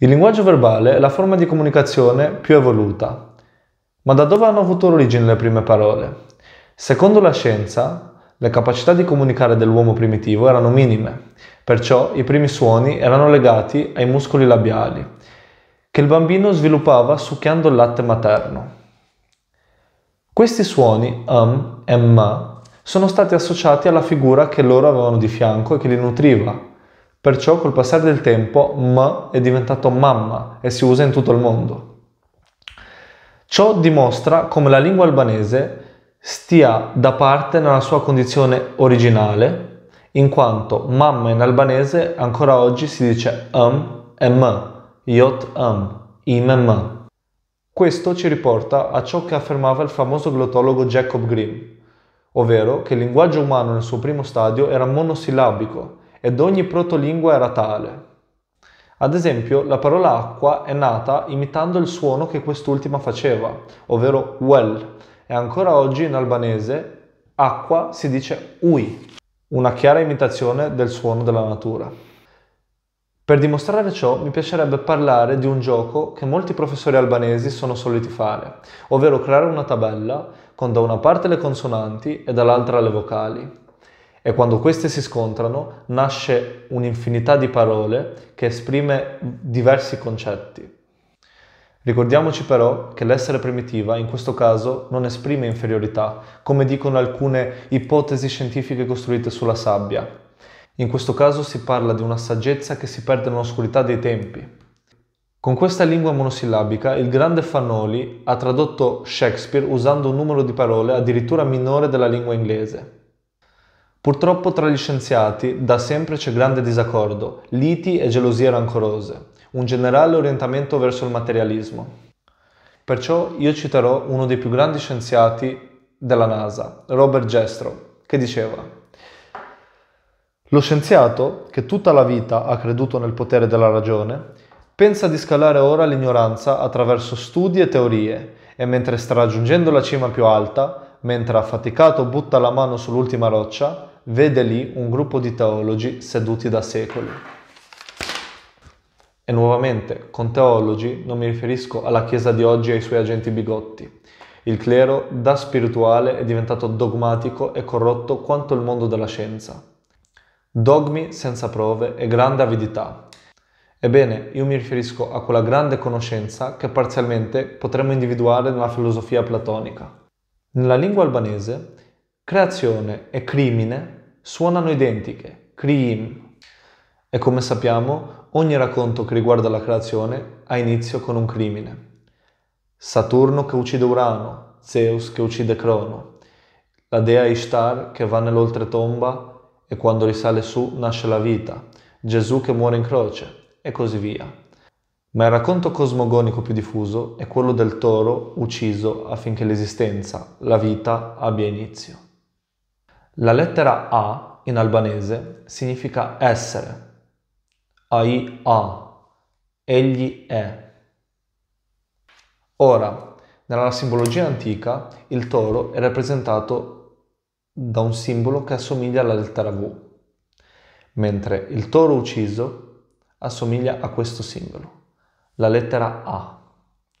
Il linguaggio verbale è la forma di comunicazione più evoluta. Ma da dove hanno avuto origine le prime parole? Secondo la scienza, le capacità di comunicare dell'uomo primitivo erano minime, perciò i primi suoni erano legati ai muscoli labiali, che il bambino sviluppava succhiando il latte materno. Questi suoni, am um, e ma, sono stati associati alla figura che loro avevano di fianco e che li nutriva, Perciò col passare del tempo m è diventato mamma e si usa in tutto il mondo. Ciò dimostra come la lingua albanese stia da parte nella sua condizione originale, in quanto mamma in albanese ancora oggi si dice um e m, jot um, im e m. Questo ci riporta a ciò che affermava il famoso glottologo Jacob Grimm, ovvero che il linguaggio umano nel suo primo stadio era monosillabico ed ogni protolingua era tale. Ad esempio, la parola acqua è nata imitando il suono che quest'ultima faceva, ovvero well, e ancora oggi in albanese acqua si dice ui, una chiara imitazione del suono della natura. Per dimostrare ciò mi piacerebbe parlare di un gioco che molti professori albanesi sono soliti fare, ovvero creare una tabella con da una parte le consonanti e dall'altra le vocali. E quando queste si scontrano nasce un'infinità di parole che esprime diversi concetti. Ricordiamoci però che l'essere primitiva in questo caso non esprime inferiorità, come dicono alcune ipotesi scientifiche costruite sulla sabbia. In questo caso si parla di una saggezza che si perde nell'oscurità dei tempi. Con questa lingua monosillabica il grande Fanoli ha tradotto Shakespeare usando un numero di parole addirittura minore della lingua inglese. Purtroppo tra gli scienziati da sempre c'è grande disaccordo, liti e gelosie rancorose, un generale orientamento verso il materialismo. Perciò io citerò uno dei più grandi scienziati della NASA, Robert Gestro, che diceva Lo scienziato, che tutta la vita ha creduto nel potere della ragione, pensa di scalare ora l'ignoranza attraverso studi e teorie e mentre sta raggiungendo la cima più alta, mentre affaticato butta la mano sull'ultima roccia, vede lì un gruppo di teologi seduti da secoli. E nuovamente, con teologi non mi riferisco alla Chiesa di oggi e ai suoi agenti bigotti. Il clero, da spirituale, è diventato dogmatico e corrotto quanto il mondo della scienza. Dogmi senza prove e grande avidità, Ebbene, io mi riferisco a quella grande conoscenza che parzialmente potremmo individuare nella filosofia platonica. Nella lingua albanese, creazione e crimine suonano identiche, kriim. E come sappiamo, ogni racconto che riguarda la creazione ha inizio con un crimine. Saturno che uccide Urano, Zeus che uccide Crono, la dea Ishtar che va nell'oltretomba e quando risale su nasce la vita, Gesù che muore in croce e così via. Ma il racconto cosmogonico più diffuso è quello del toro ucciso affinché l'esistenza, la vita, abbia inizio. La lettera A in albanese significa essere. Ai a, egli è. Ora, nella simbologia antica, il toro è rappresentato da un simbolo che assomiglia alla lettera V, mentre il toro ucciso assomiglia a questo simbolo, la lettera A.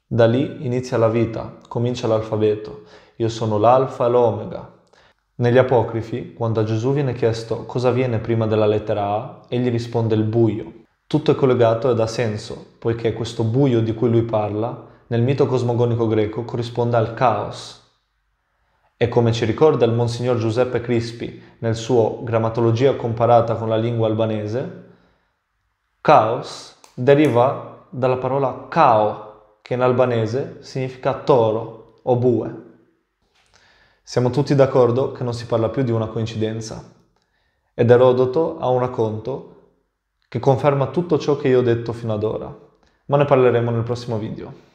Da lì inizia la vita, comincia l'alfabeto. Io sono l'alfa e l'omega, negli Apocrifi, quando a Gesù viene chiesto cosa viene prima della lettera A, egli risponde il buio. Tutto è collegato ed ha senso, poiché questo buio di cui lui parla, nel mito cosmogonico greco, corrisponde al caos. E come ci ricorda il Monsignor Giuseppe Crispi nel suo Grammatologia comparata con la lingua albanese, caos deriva dalla parola cao, che in albanese significa toro o bue. Siamo tutti d'accordo che non si parla più di una coincidenza. Ed Erodoto ha un racconto che conferma tutto ciò che io ho detto fino ad ora, ma ne parleremo nel prossimo video.